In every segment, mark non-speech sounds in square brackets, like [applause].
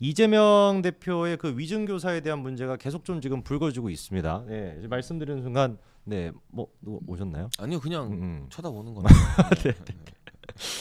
이재명 대표의 그 위증 교사에 대한 문제가 계속 좀 지금 불거지고 있습니다. 예, 네, 말씀드리는 순간 네뭐 오셨나요? 아니요 그냥 음. 음. 쳐다보는 거예요. [laughs] 네, 네, 네.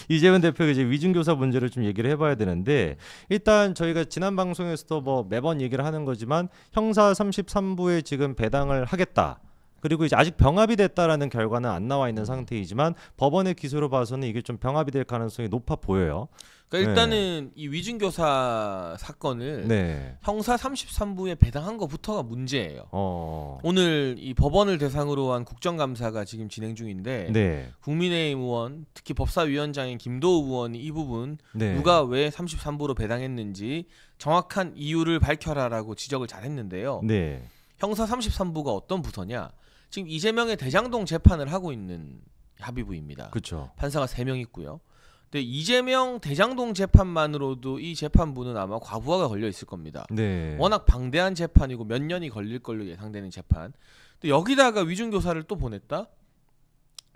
이재명 대표가 이제 위증교사 문제를 좀 얘기를 해봐야 되는데 일단 저희가 지난 방송에서도 뭐 매번 얘기를 하는 거지만 형사 33부에 지금 배당을 하겠다. 그리고 이제 아직 병합이 됐다라는 결과는 안 나와 있는 상태이지만 법원의 기소로 봐서는 이게 좀 병합이 될 가능성이 높아 보여요. 그러니까 네. 일단은 네. 이 위증교사 사건을 네. 형사 33부에 배당한 것부터가 문제예요. 어... 오늘 이 법원을 대상으로 한 국정감사가 지금 진행 중인데 네. 국민의힘 의원 특히 법사위원장인 김도우 의원이 이 부분 네. 누가 왜 33부로 배당했는지 정확한 이유를 밝혀라라고 지적을 잘했는데요. 네. 형사 33부가 어떤 부서냐? 지금 이재명의 대장동 재판을 하고 있는 합의부입니다. 그렇죠. 판사가 세 명 있고요. 근데 이재명 대장동 재판만으로도 이 재판부는 아마 과부하가 걸려 있을 겁니다. 네. 워낙 방대한 재판이고 몇 년이 걸릴 걸로 예상되는 재판. 또 여기다가 위증 교사를 또 보냈다.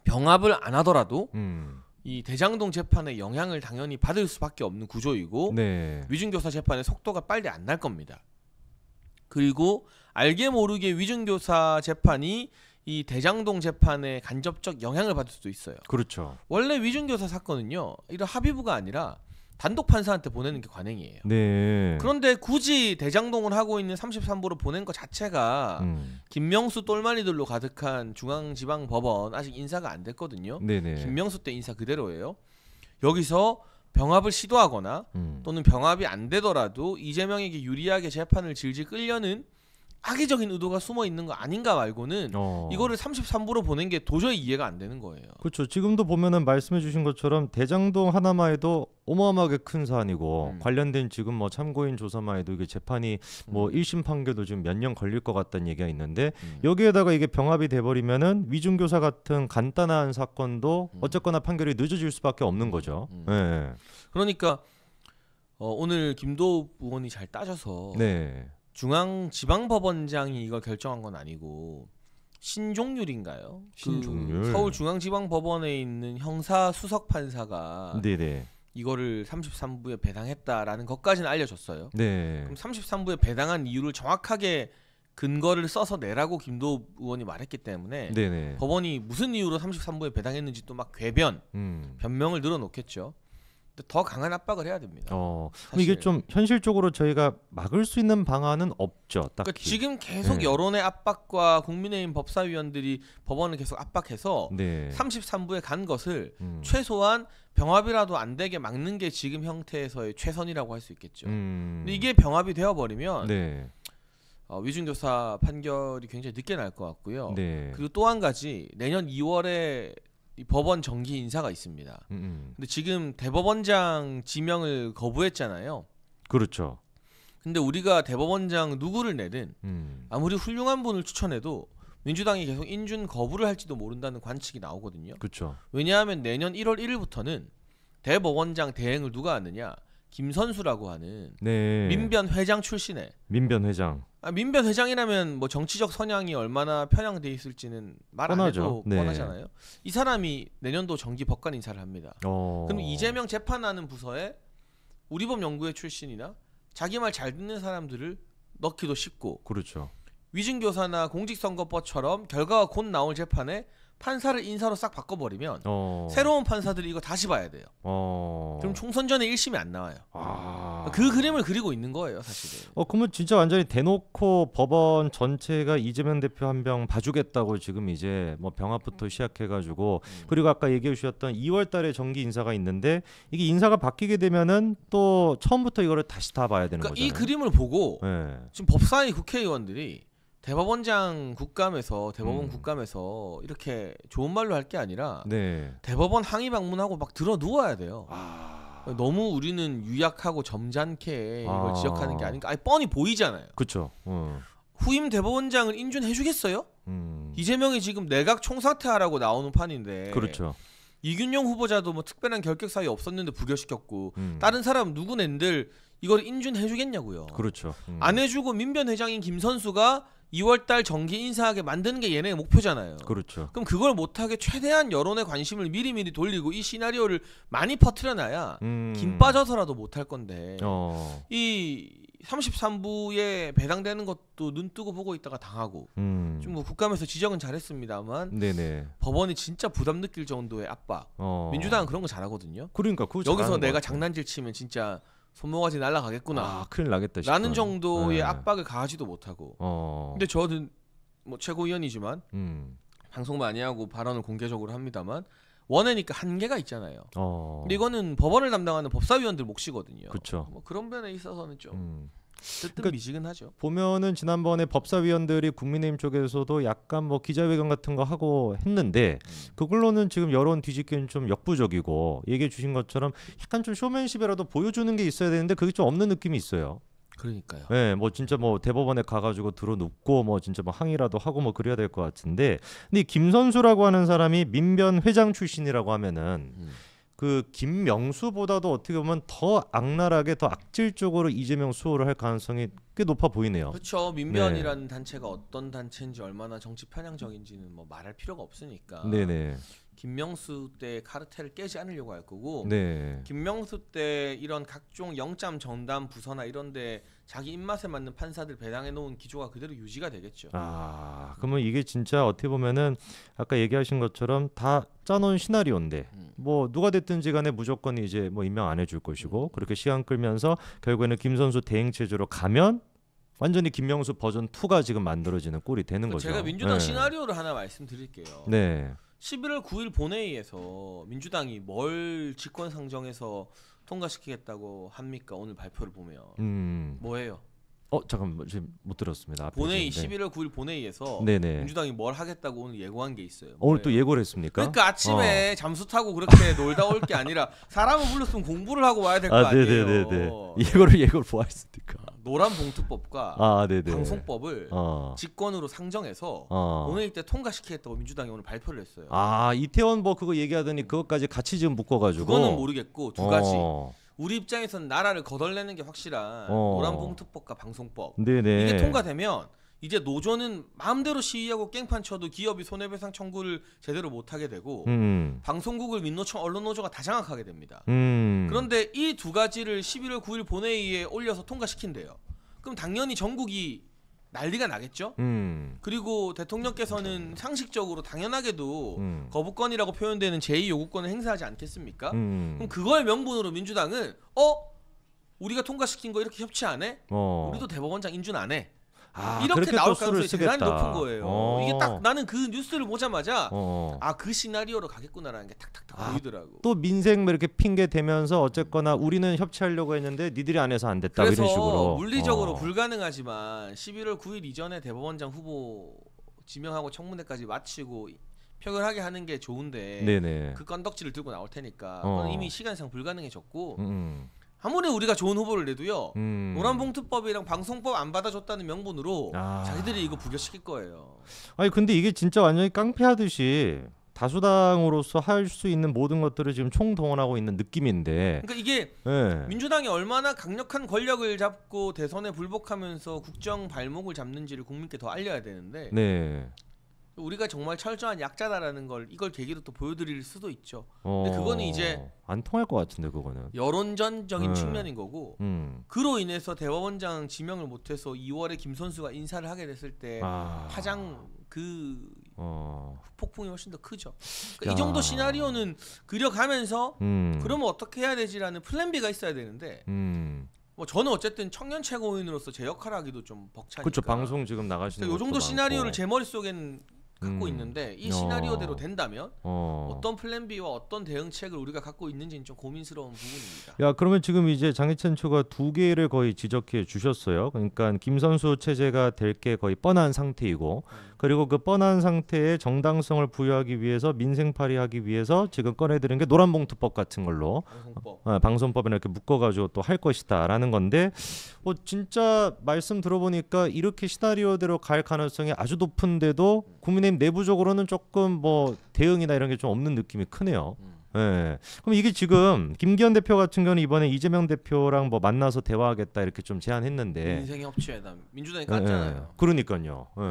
병합을 안 하더라도 음. 이 대장동 재판의 영향을 당연히 받을 수밖에 없는 구조이고 네. 위증교사 재판의 속도가 빨리 안 날 겁니다. 그리고 알게 모르게 위증교사 재판이 이 대장동 재판에 간접적 영향을 받을 수도 있어요. 그렇죠. 원래 위증교사 사건은요. 이런 합의부가 아니라 단독 판사한테 보내는 게 관행이에요. 네. 그런데 굳이 대장동을 하고 있는 33부로 보낸 것 자체가 음. 김명수 똘마니들로 가득한 중앙지방법원 아직 인사가 안 됐거든요. 네네. 네. 김명수 때 인사 그대로예요. 여기서 병합을 시도하거나 음. 또는 병합이 안 되더라도 이재명에게 유리하게 재판을 질질 끌려는 악의적인 의도가 숨어 있는 거 아닌가 말고는 어. 이거를 33부로 보낸 게 도저히 이해가 안 되는 거예요. 그렇죠. 지금도 보면은 말씀해 주신 것처럼 대장동 하나만 해도 어마어마하게 큰 사안이고 음. 관련된 지금 뭐 참고인 조사만 해도 이게 재판이 뭐 음. 뭐 1심 판결도 지금 몇 년 걸릴 것 같다는 얘기가 있는데 음. 여기에다가 이게 병합이 돼 버리면은 위중교사 같은 간단한 사건도 음. 어쨌거나 판결이 늦어질 수밖에 없는 거죠. 음. 음. 예. 그러니까 어, 오늘 김도 의원이 잘 따져서 네. 중앙지방법원장이 이걸 결정한 건 아니고 신종률인가요? 그 신종률 그 서울중앙지방법원에 있는 형사 수석 판사가 네네. 이거를 33부에 배당했다라는 것까지는 알려줬어요. 네. 그럼 33부에 배당한 이유를 정확하게 근거를 써서 내라고 김도 의원이 말했기 때문에 네네. 법원이 무슨 이유로 33부에 배당했는지 또 막 궤변 음. 변명을 늘어놓겠죠. 더 강한 압박을 해야 됩니다. 어, 그럼 이게 좀 현실적으로 저희가 막을 수 있는 방안은 없죠. 딱 그러니까 지금 계속 네. 여론의 압박과 국민의힘 법사위원들이 법원을 계속 압박해서 네. 33부에 간 것을 음. 최소한 병합이라도 안 되게 막는 게 지금 형태에서의 최선이라고 할 수 있겠죠. 음. 근데 이게 병합이 되어버리면 네. 어, 위중조사 판결이 굉장히 늦게 날 것 같고요. 네. 그리고 또 한 가지 내년 2월에 이 법원 정기 인사가 있습니다. 음, 음. 근데 지금 대법원장 지명을 거부했잖아요. 그렇죠. 근데 우리가 대법원장 누구를 내든 음. 아무리 훌륭한 분을 추천해도 민주당이 계속 인준 거부를 할지도 모른다는 관측이 나오거든요. 그렇죠. 왜냐하면 내년 1월 1일부터는 대법원장 대행을 누가 하느냐? 김선수라고 하는 네. 민변 회장 출신의 민변 회장 아, 민변 회장이라면 뭐 정치적 선양이 얼마나 편향돼 있을지는 말 안 해도 네. 뻔하잖아요. 이 사람이 내년도 정기 법관 인사를 합니다. 어... 그럼 이재명 재판하는 부서에 우리법 연구회 출신이나 자기 말 잘 듣는 사람들을 넣기도 쉽고 그렇죠. 위증 교사나 공직선거법처럼 결과가 곧 나올 재판에 판사를 인사로 싹 바꿔버리면 어. 새로운 판사들이 이거 다시 봐야 돼요. 어. 그럼 총선 전에 1심이 안 나와요. 아. 그 그림을 그리고 있는 거예요, 사실은. 어, 그러면 진짜 완전히 대놓고 법원 전체가 이재명 대표 한 병 봐주겠다고 지금 이제 뭐 병합부터 음. 시작해가지고 음. 그리고 아까 얘기해 주셨던 2월달에 정기 인사가 있는데 이게 인사가 바뀌게 되면은 또 처음부터 이거를 다시 다 봐야 되는 그러니까 거잖아요. 이 그림을 보고 네. 지금 법사위 국회의원들이 대법원장 국감에서 대법원 음. 국감에서 이렇게 좋은 말로 할 게 아니라 네. 대법원 항의 방문하고 막 들어 누워야 돼요. 아... 너무 우리는 유약하고 점잖게 이걸 아... 지적하는 게 아닌가? 아니 뻔히 보이잖아요. 그렇죠. 어. 후임 대법원장을 인준해주겠어요? 음. 이재명이 지금 내각 총사퇴하라고 나오는 판인데. 그렇죠. 이균용 후보자도 뭐 특별한 결격 사유 없었는데 부결시켰고 음. 다른 사람 누구낸들 이걸 인준해주겠냐고요. 그렇죠. 음. 안 해주고 민변 회장인 김 선수가 2월달 정기 인사하게 만드는 게 얘네의 목표잖아요. 그렇죠. 그럼 그걸 못하게 최대한 여론의 관심을 미리미리 돌리고 이 시나리오를 많이 퍼트려놔야 음. 김 빠져서라도 못 할 건데 어. 이 33부에 배당되는 것도 눈 뜨고 보고 있다가 당하고 음. 좀뭐 국감에서 지적은 잘했습니다만 네네. 법원이 진짜 부담 느낄 정도의 압박 어. 민주당은 그런 거 잘하거든요. 그러니까 여기서 내가 장난질 치면 진짜 손모가지 날라가겠구나. 아, 큰일 나겠다. 싶어요. 라는 정도의 네. 압박을 가하지도 못하고. 어. 근데 저는 뭐 최고위원이지만 음. 방송 많이 하고 발언을 공개적으로 합니다만 원하니까 한계가 있잖아요. 어. 근데 이거는 법원을 담당하는 법사위원들 몫이거든요. 그쵸. 뭐 그런 면에 있어서는 좀 음. 뜨뜻 그러니까 미지근하죠. 보면은 지난번에 법사위원들이 국민의힘 쪽에서도 약간 뭐 기자회견 같은 거 하고 했는데 음. 그걸로는 지금 여론 뒤집기는 좀 역부족이고 얘기해 주신 것처럼 약간 좀 쇼맨십이라도 보여주는 게 있어야 되는데 그게 좀 없는 느낌이 있어요. 그러니까요. 네, 뭐 진짜 뭐 대법원에 가가지고 들어눕고 뭐 진짜 뭐 항의라도 하고 뭐 그래야 될 것 같은데, 근데 김 선수라고 하는 사람이 민변 회장 출신이라고 하면은 음. 그 김명수보다도 어떻게 보면 더 악랄하게 더 악질적으로 이재명 수호를 할 가능성이 꽤 높아 보이네요. 그렇죠. 민변이라는 네. 단체가 어떤 단체인지 얼마나 정치 편향적인지는 뭐 말할 필요가 없으니까. 네네. 김명수 때 카르텔을 깨지 않으려고 할 거고 네. 김명수 때 이런 각종 영장 전담 부서나 이런데 자기 입맛에 맞는 판사들 배당해 놓은 기조가 그대로 유지가 되겠죠. 아 그러면 이게 진짜 어떻게 보면은 아까 얘기하신 것처럼 다 짜놓은 시나리오인데 음. 뭐 누가 됐든지 간에 무조건 이제 뭐 임명 안 해줄 것이고 음. 그렇게 시간 끌면서 결국에는 김 선수 대행 체제로 가면 완전히 김명수 버전 2가 지금 만들어지는 꼴이 되는 거죠. 제가 민주당 네. 시나리오를 하나 말씀드릴게요. 네. 11월 9일 본회의에서 민주당이 뭘 직권 상정해서 통과시키겠다고 합니까? 오늘 발표를 보면 음. 뭐예요? 어 잠깐 만 뭐 지금 못 들었습니다. 본회의 있 11월 9일 본회의에서 네네. 민주당이 뭘 하겠다고 오늘 예고한 게 있어요. 어, 오늘 뭐예요? 또 예고를 했습니까? 그러니까 아침에 어. 잠수 타고 그렇게 [laughs] 놀다 올 게 아니라 사람을 불렀으면 공부를 하고 와야 될 거 아, 니에요 네네네 예고를 예고를 보았으니까. 뭐 노란 봉투법과 아, 방송법을 어. 직권으로 상정해서 어. 본회의 때 통과시키겠다고 민주당이 오늘 발표를 했어요. 아 이태원 뭐 그거 얘기하더니 그것까지 같이 지금 묶어가지고. 그거는 모르겠고 두 가지. 어. 우리 입장에선 나라를 거덜내는 게 확실한 어. 노란봉투법과 방송법 네네. 이게 통과되면 이제 노조는 마음대로 시위하고 깽판 쳐도 기업이 손해배상 청구를 제대로 못하게 되고 음. 방송국을 민노총 언론노조가 다 장악하게 됩니다. 음. 그런데 이 두 가지를 11월 9일 본회의에 올려서 통과시킨대요. 그럼 당연히 전국이 난리가 나겠죠. 음. 그리고 대통령께서는 상식적으로 당연하게도 음. 거부권이라고 표현되는 제2 요구권을 행사하지 않겠습니까? 음. 그럼 그걸 명분으로 민주당은 어 우리가 통과시킨 거 이렇게 협치 안 해? 어. 우리도 대법원장 인준 안 해? 아, 이렇게 나올 가능성이 대단히 높은 거예요. 어. 이게 딱 나는 그 뉴스를 보자마자 어. 어. 아그 시나리오로 가겠구나라는 게 탁탁탁 아, 보이더라고. 또 민생 뭐 이렇게 핑계 대면서 어쨌거나 우리는 협치하려고 했는데 니들이 안 해서 안 됐다 그래서 이런 식으로. 물리적으로 어. 불가능하지만 11월 9일 이전에 대법원장 후보 지명하고 청문회까지 마치고 평을 하게 하는 게 좋은데 네네. 그 건덕지를 들고 나올 테니까 어. 이미 시간상 불가능해졌고. 음. 음. 아무리 우리가 좋은 후보를 내도요 음. 노란봉투법이랑 방송법 안 받아줬다는 명분으로 아. 자기들이 이거 부결시킬 거예요. 아니 근데 이게 진짜 완전히 깡패하듯이 다수당으로서 할 수 있는 모든 것들을 지금 총동원하고 있는 느낌인데. 그러니까 이게 네. 민주당이 얼마나 강력한 권력을 잡고 대선에 불복하면서 국정 발목을 잡는지를 국민께 더 알려야 되는데. 네. 우리가 정말 철저한 약자다라는 걸 이걸 계기로 또 보여드릴 수도 있죠. 어... 근데 그거는 어, 이제 안 통할 것 같은데 그거는 여론전적인 네. 측면인 거고 음. 그로 인해서 대법원장 지명을 못해서 2월에 김 선수가 인사를 하게 됐을 때 아... 파장 그 어... 폭풍이 훨씬 더 크죠. 그러니까 야... 이 정도 시나리오는 그려가면서 음... 그러면 어떻게 해야 되지라는 플랜 B가 있어야 되는데 음... 뭐 저는 어쨌든 청년 최고인으로서 제역할 하기도 좀 벅차니까. 그렇죠. 방송 지금 나가시는. 요 정도 시나리오를 많고. 제 머릿속엔 갖고 음. 있는데 이 시나리오대로 된다면 어. 떤 플랜 B와 어떤 대응책을 우리가 갖고 있는지는 좀 고민스러운 부분입니다. 야 그러면 지금 이제 장희찬 초가 두 개를 거의 지적해 주셨어요. 그러니까 김선수 체제가 될 게 거의 뻔한 상태이고 음. 그리고 그 뻔한 상태에 정당성을 부여하기 위해서 민생파리하기 위해서 지금 꺼내드린게 노란봉투법 같은 걸로 방송법. 어, 어 방송법이나 이렇게 묶어가지고 또 할 것이다라는 건데 어, 진짜 말씀 들어보니까 이렇게 시나리오대로 갈 가능성이 아주 높은데도 국민의힘 내부적으로는 조금 뭐 대응이나 이런 게 좀 없는 느낌이 크네요. 음. 네. 그럼 이게 지금 김기현 대표 같은 경우는 이번에 이재명 대표랑 뭐 만나서 대화하겠다 이렇게 좀 제안했는데 인생의 협치회담 민주당이 깠잖아요. 예, 예. 네. 그러니까요. 네.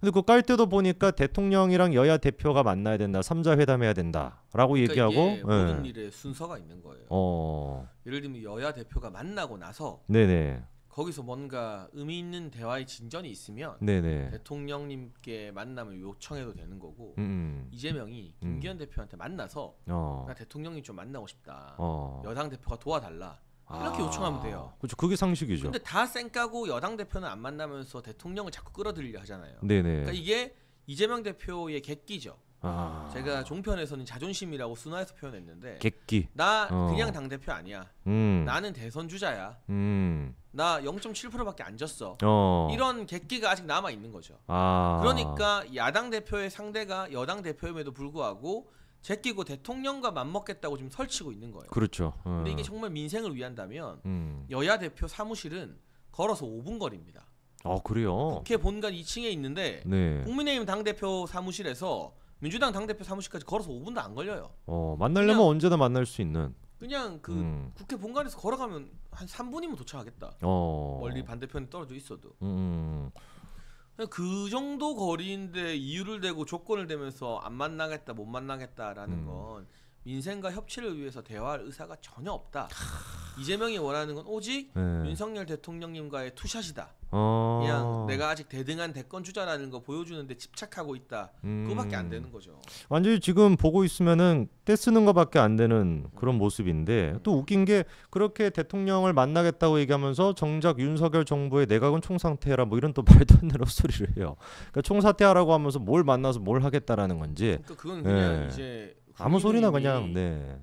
근데 그 깔 때도 보니까 대통령이랑 여야 대표가 만나야 된다, 삼자 회담해야 된다라고 그러니까 얘기하고 이게 모든 일에 순서가 있는 거예요. 어. 예를 들면 여야 대표가 만나고 나서 네네. 거기서 뭔가 의미 있는 대화의 진전이 있으면 네네. 대통령님께 만남을 요청해도 되는 거고 음. 음. 이재명이 음. 김기현 음. 대표한테 만나서 어. 나 대통령님 좀 만나고 싶다 어. 여당 대표가 도와달라 아. 이렇게 아. 요청하면 돼요. 그렇죠. 그게 상식이죠. 근데 다 쌩까고 여당 대표는 안 만나면서 대통령을 자꾸 끌어들이려 하잖아요. 네네. 그러니까 이게 이재명 대표의 객기죠. 아. 제가 종편에서는 자존심이라고 순화해서 표현했는데 객기. 나 어. 그냥 당 대표 아니야. 음. 나는 대선 주자야. 음. 나 0.7%밖에 안 졌어. 어. 이런 객기가 아직 남아 있는 거죠. 아. 그러니까 야당 대표의 상대가 여당 대표임에도 불구하고 제끼고 대통령과 맞먹겠다고 지금 설치고 있는 거예요. 그렇죠. 어. 근데 이게 정말 민생을 위한다면 음. 여야 대표 사무실은 걸어서 5분 거리입니다. 아 어, 그래요? 국회 본관 2층에 있는데 네. 국민의힘 당 대표 사무실에서 민주당 당대표 사무실까지 걸어서 5분도 안 걸려요. 어 만나려면 언제나 만날 수 있는. 그냥 그 음. 국회 본관에서 걸어가면 한 3분이면 도착하겠다. 어. 멀리 반대편에 떨어져 있어도 음. 음, 음. 그그 정도 거리인데 이유를 대고 조건을 대면서 안 만나겠다 못 만나겠다라는 음. 건 민생과 협치를 위해서 대화할 의사가 전혀 없다. 이재명이 원하는 건 오직 네. 윤석열 대통령님과의 투샷이다. 어... 그냥 내가 아직 대등한 대권 주자라는 거 보여주는데 집착하고 있다. 음... 그밖에안 되는 거죠. 완전히 지금 보고 있으면은 떼쓰는 거밖에 안 되는 음. 그런 모습인데 음. 또 웃긴 게 그렇게 대통령을 만나겠다고 얘기하면서 정작 윤석열 정부의 내각은 총상태라 뭐 이런 또 [laughs] 말도 안 되는 소리를 해요. 그러니까 총사퇴하라고 하면서 뭘 만나서 뭘 하겠다라는 건지. 그러니까 그건 그냥 네. 이제 아무 소리나 그냥 네.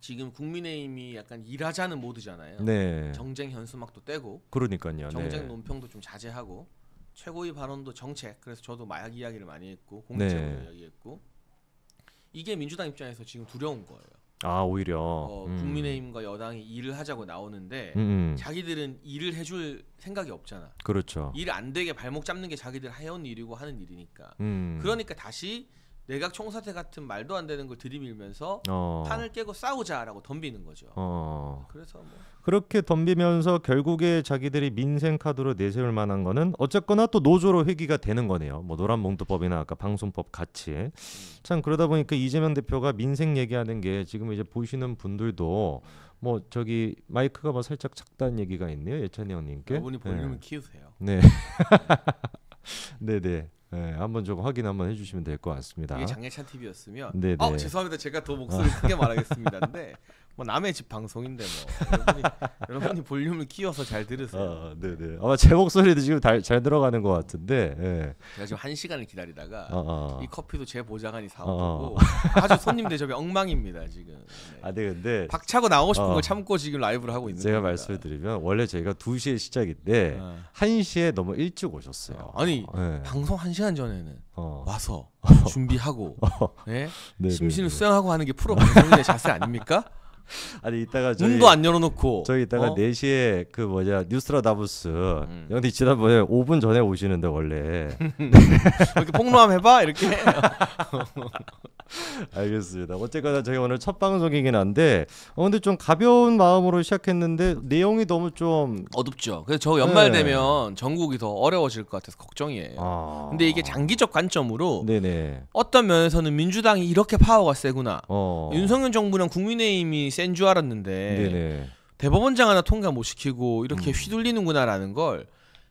지금 국민의힘이 약간 일하자는 모드잖아요. 네. 정쟁 현수막도 떼고 그러니까요. 네. 정쟁 네. 논평도 좀 자제하고 최고위 발언도 정책. 그래서 저도 마약 이야기를 많이 했고 공직 네. 이야기했고 이게 민주당 입장에서 지금 두려운 거예요. 아 오히려 어, 음. 국민의힘과 여당이 일을 하자고 나오는데 음. 음. 자기들은 일을 해줄 생각이 없잖아. 그렇죠. 일안 되게 발목 잡는 게 자기들 해온 일이고 하는 일이니까. 음. 그러니까 다시 내각 총사태 같은 말도 안 되는 걸 들이밀면서 어. 판을 깨고 싸우자라고 덤비는 거죠. 어. 그래서 뭐 그렇게 덤비면서 결국에 자기들이 민생 카드로 내세울 만한 거는 어쨌거나 또 노조로 회귀가 되는 거네요. 뭐 노란봉투법이나 아까 방송법 같이 참 그러다 보니까 이재명 대표가 민생 얘기하는 게 지금 이제 보시는 분들도 뭐 저기 마이크가 뭐 살짝 작다는 얘기가 있네요 예찬이 형님께. 여분이 볼륨을 네. 키우세요. 네. [laughs] 네네. 네, 한번 좀 확인 한번 해주시면 될 것 같습니다. 이게 장례찬 TV였으면 네, 어, 네. 아, 죄송합니다. 제가 더 목소리 크게 [laughs] 말하겠습니다. 근데 뭐 남의 집 방송인데 뭐 여러분이, [laughs] 여러분이 볼륨을 키워서 잘 들으세요. 아, 어, 어, 네네. 아마 제 목소리도 지금 다, 잘 들어가는 것 같은데. 예. 제가 지금 한 시간을 기다리다가 아, 아. 이 커피도 제 보좌관이 사오고 아주 손님 대접이 엉망입니다 지금. 네. 아, 네 근데 박차고 나오고 싶은 걸 참고 지금 라이브를 하고 있는. 제가 말씀을 드리면 원래 저희가 2 시에 시작인데 어. 1 시에 너무 일찍 오셨어요. 아니 네. 방송 1 시간 전에는 어. 와서 [laughs] 준비하고 어. 예? 네, 네? 심신을 네. 수양하고 하는 게 프로 방송인의 자세 아닙니까? [laughs] 아니 이따가 저희, 문도 안 열어놓고 저희 이따가 어? 4시에 그 뭐냐 뉴스라다부스 음. 영디 지난번에 5분 전에 오시는데 원래 [laughs] 네. 이렇게 폭로함 해봐 이렇게 [laughs] 알겠습니다. 어쨌거나 저희 오늘 첫 방송이긴 한데 어, 근데 좀 가벼운 마음으로 시작했는데 내용이 너무 좀 어둡죠. 그래서 저 연말 네. 되면 전국이 더 어려워질 것 같아서 걱정이에요. 아... 근데 이게 장기적 관점으로 네네. 어떤 면에서는 민주당이 이렇게 파워가 세구나. 어... 윤석열 정부랑 국민의힘이 센줄 알았는데 네네. 대법원장 하나 통과 못 시키고 이렇게 음. 휘둘리는구나라는 걸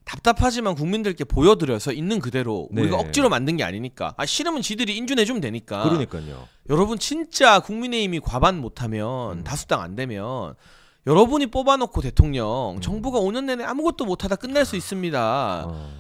답답하지만 국민들께 보여드려서 있는 그대로 네. 우리가 억지로 만든 게 아니니까 아 싫으면 지들이 인준해 주면 되니까 그러니까요 여러분 진짜 국민의힘이 과반 못하면 음. 다수당 안 되면 여러분이 뽑아놓고 대통령 음. 정부가 5년 내내 아무것도 못하다 끝날 수 있습니다 어.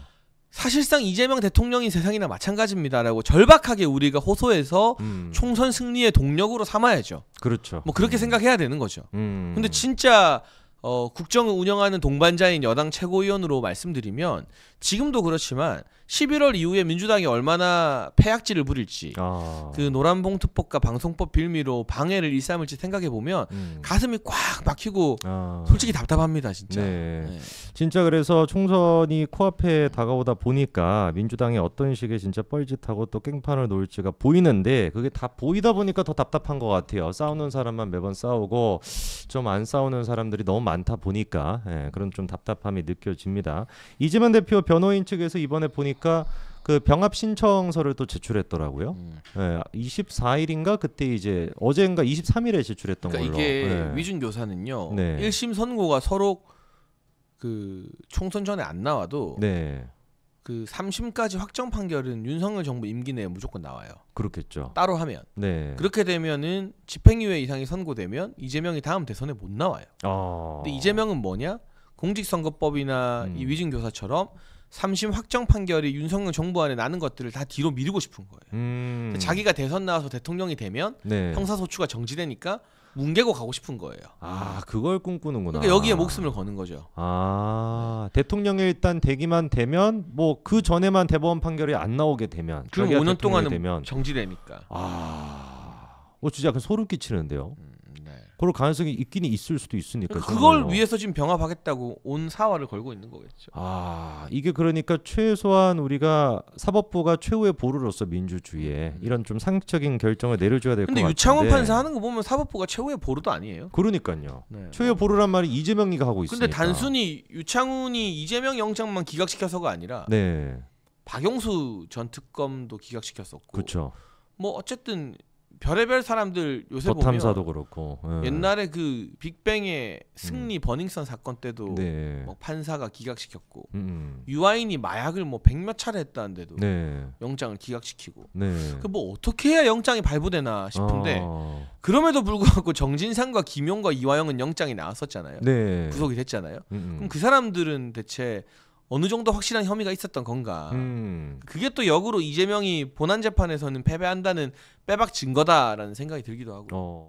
사실상 이재명 대통령이 세상이나 마찬가지입니다라고 절박하게 우리가 호소해서 음. 총선 승리의 동력으로 삼아야죠. 그렇죠. 뭐 그렇게 음. 생각해야 되는 거죠. 음. 근데 진짜 어, 국정을 운영하는 동반자인 여당 최고위원으로 말씀드리면 지금도 그렇지만 11월 이후에 민주당이 얼마나 폐악질을 부릴지 아. 그 노란봉투법과 방송법 빌미로 방해를 일삼을지 생각해 보면 음. 가슴이 꽉 막히고 아. 솔직히 답답합니다 진짜. 네. 네. 진짜 그래서 총선이 코앞에 다가오다 보니까 민주당이 어떤 식의 진짜 뻘짓하고 또 깽판을 놓을지가 보이는데 그게 다 보이다 보니까 더 답답한 것 같아요. 싸우는 사람만 매번 싸우고 좀 안 싸우는 사람들이 너무 많다 보니까 예, 그런 좀 답답함이 느껴집니다. 이재만 대표 변호인 측에서 이번에 보니 보니까 그 병합 신청서를 또 제출했더라고요. 음. 네, 예, 24일인가 그때 이제 어젠가 23일에 제출했던 그러니까 걸로. 이게 예. 네. 위준 교사는요. 네. 1심 선고가 서로 그 총선 전에 안 나와도 네. 그 3심까지 확정 판결은 윤석열 정부 임기 내에 무조건 나와요. 그렇겠죠. 따로 하면. 네. 그렇게 되면은 집행유예 이상이 선고되면 이재명이 다음 대선에 못 나와요. 아. 근데 이재명은 뭐냐? 공직선거법이나 음. 이 위증 교사처럼 삼심 확정 판결이 윤석열 정부 안에 나는 것들을 다 뒤로 미루고 싶은 거예요. 음. 자기가 대선 나와서 대통령이 되면 네. 형사소추가 정지되니까 뭉개고 가고 싶은 거예요. 아, 그걸 꿈꾸는구나. 그러니까 여기에 목숨을 거는 거죠. 아, 대통령이 일단 되기만 되면 뭐 그 전에만 대법원 판결이 안 나오게 되면 그럼 5년 동안은 되면. 정지되니까. 아, 어 진짜 약 소름 끼치는데요. 음. 네. 그럴 가능성이 있긴 있을 수도 있으니까 그러니까 그걸 정말 위해서 지금 병합하겠다고 온 사활을 걸고 있는 거겠죠. 아 이게 그러니까 최소한 우리가 사법부가 최후의 보루로서 민주주의에 음. 이런 좀 상식적인 결정을 내려줘야 될것 같은데. 근데 유창원 판사 하는 거 보면 사법부가 최후의 보루도 아니에요. 그러니까요. 네. 최후의 어. 보루란 말이 이재명이가 하고 있으니까. 근데 단순히 유창훈이 이재명 영장만 기각시켜서가 아니라 네. 박영수 전 특검도 기각시켰었고. 그렇죠. 뭐 어쨌든 별의별 사람들 요새 보탐사도 그렇고 예. 옛날에 그 빅뱅의 음. 승리 음. 버닝썬 사건 때도 네. 뭐 판사가 기각시켰고 음, 음. 유아인이 마약을 뭐 백몇 차례 했다는데도 네. 영장을 기각시키고 네. 그뭐 어떻게 해야 영장이 발부되나 싶은데 아. 그럼에도 불구하고 정진상과 김용과 이화영은 영장이 나왔었잖아요 네. 구속이 됐잖아요 음, 음. 그럼 그 사람들은 대체 어느 정도 확실한 혐의가 있었던 건가. 음. 그게 또 역으로 이재명이 본안 재판에서는 패배한다는 빼박 증거다라는 생각이 들기도 하고. 어.